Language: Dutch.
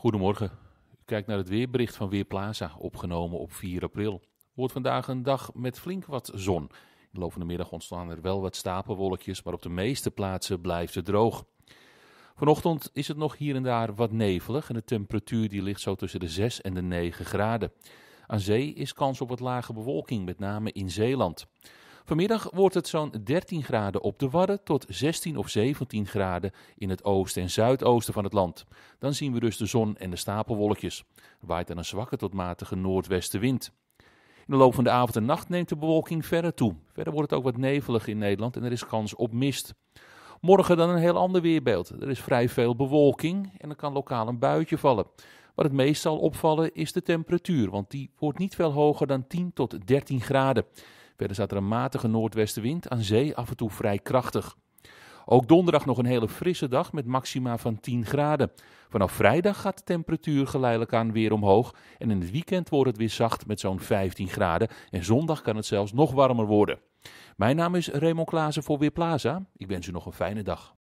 Goedemorgen. Kijk naar het weerbericht van Weerplaza, opgenomen op 4 april. Wordt vandaag een dag met flink wat zon. In de loop van de middag ontstaan er wel wat stapelwolkjes, maar op de meeste plaatsen blijft het droog. Vanochtend is het nog hier en daar wat nevelig en de temperatuur die ligt zo tussen de 6 en de 9 graden. Aan zee is kans op wat lage bewolking, met name in Zeeland. Vanmiddag wordt het zo'n 13 graden op de Wadden tot 16 of 17 graden in het oosten en zuidoosten van het land. Dan zien we dus de zon en de stapelwolkjes. waait dan een zwakke tot matige noordwestenwind. In de loop van de avond en nacht neemt de bewolking verder toe. Verder wordt het ook wat nevelig in Nederland en er is kans op mist. Morgen dan een heel ander weerbeeld. Er is vrij veel bewolking en er kan lokaal een buitje vallen. Wat het meest zal opvallen is de temperatuur, want die wordt niet veel hoger dan 10 tot 13 graden. Verder staat er een matige noordwestenwind, aan zee af en toe vrij krachtig. Ook donderdag nog een hele frisse dag met maxima van 10 graden. Vanaf vrijdag gaat de temperatuur geleidelijk aan weer omhoog. En in het weekend wordt het weer zacht met zo'n 15 graden. En zondag kan het zelfs nog warmer worden. Mijn naam is Raymond Klaassen voor Weerplaza. Ik wens u nog een fijne dag.